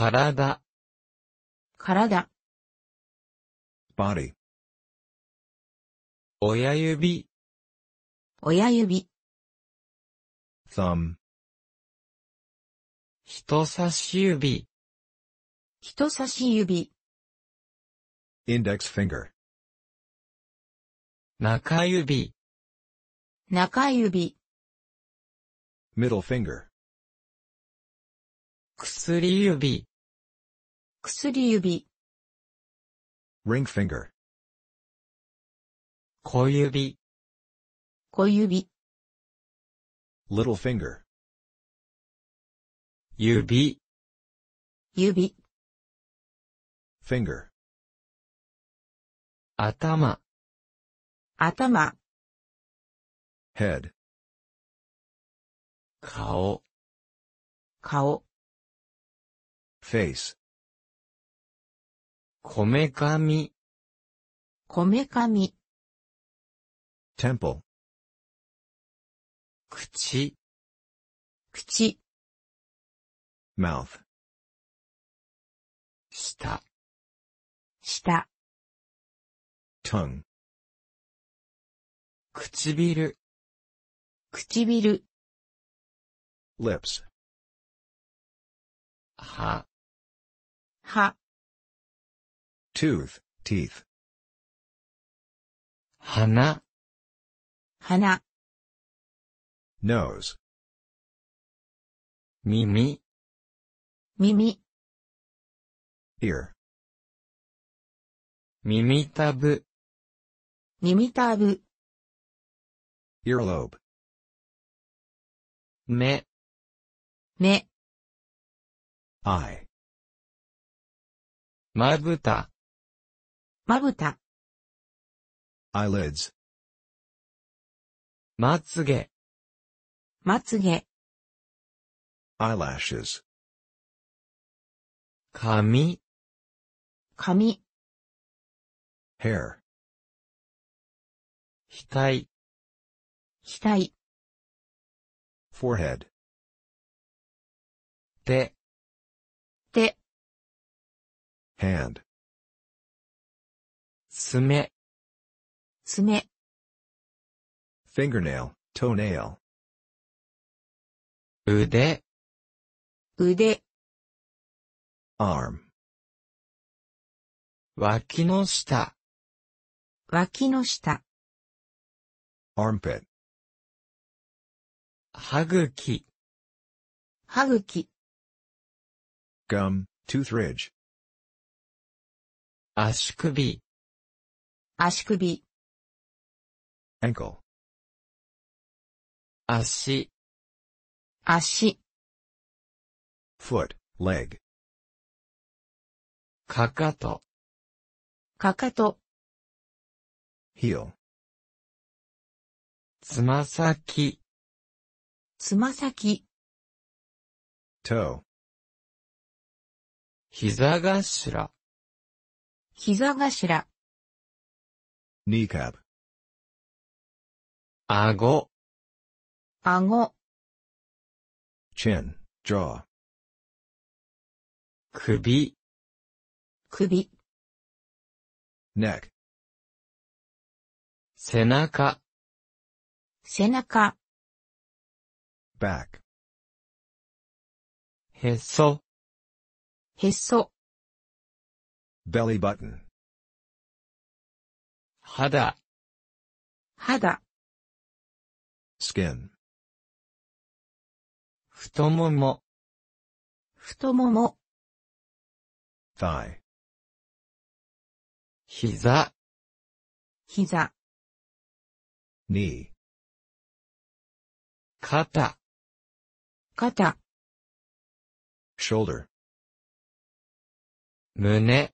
体、体、body, 親指、親指、thumb, 人差し指、人差し指、index finger, 中指、中指、middle finger, 薬指、薬指 ring finger 小指小指 little finger 指指 finger 頭頭 head 顔顔 face こめかみ。こめかみ。temple 口。口。mouth 舌。舌。tongue 唇。唇。lips 歯。歯。tooth, teeth. Hana. nose, 耳耳 ear, 耳たぶ耳たぶ earlobe, 目目 eye, まぶたまぶた。eyelids まつげ、まつげ、eyelashes 髪、髪、hair 額、額、forehead 手、手、hand 爪爪 fingernail, toenail. 腕、腕、arm, 脇の下、脇の下、armpit, 歯茎、歯茎、gum, tooth ridge, 足首、足首 ankle 足足 foot, leg かかとかかと heel つま先つま先 toe 膝頭膝頭 kneecap 顎顎 chin, jaw 首首 neck 背中背中 back へそへそ belly button 肌肌 skin 太もも太もも thigh 膝膝 knee 肩肩 shoulder 胸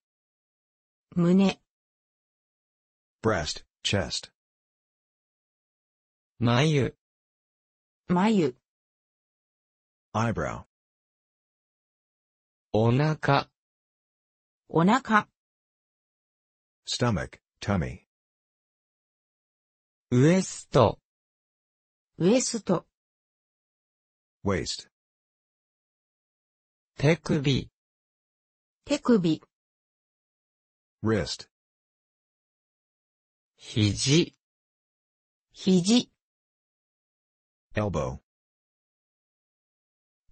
胸 breast, chest. 眉眉 eyebrow. お腹お腹 stomach, tummy. ウエストウエスト waist. 手首手首 wrist, 肘、肘、elbow,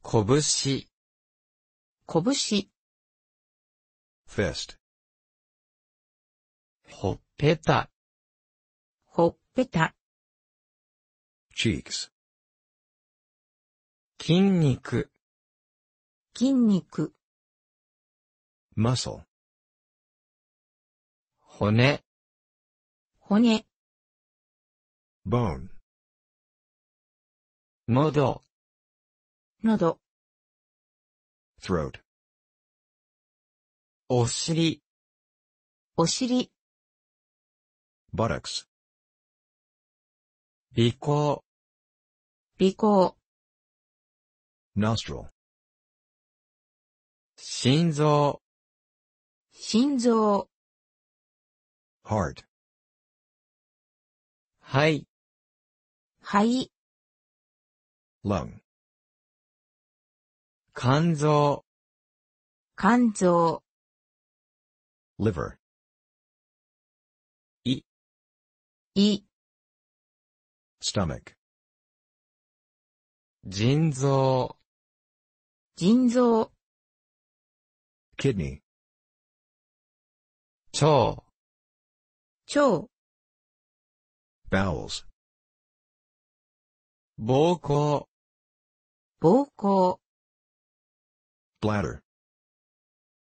拳、拳、fist, ほっぺた、ほっぺた、cheeks, 筋肉、筋肉、muscle, 骨、骨 bone 喉喉 throat お尻お尻 buttocks 鼻孔鼻孔 nostril 心臓心臓 heart 肺肺 lung 肝臓肝臓 liver 胃胃 stomach 腎臓腎臓 kidney 腸腸 bowels 膀胱膀胱 bladder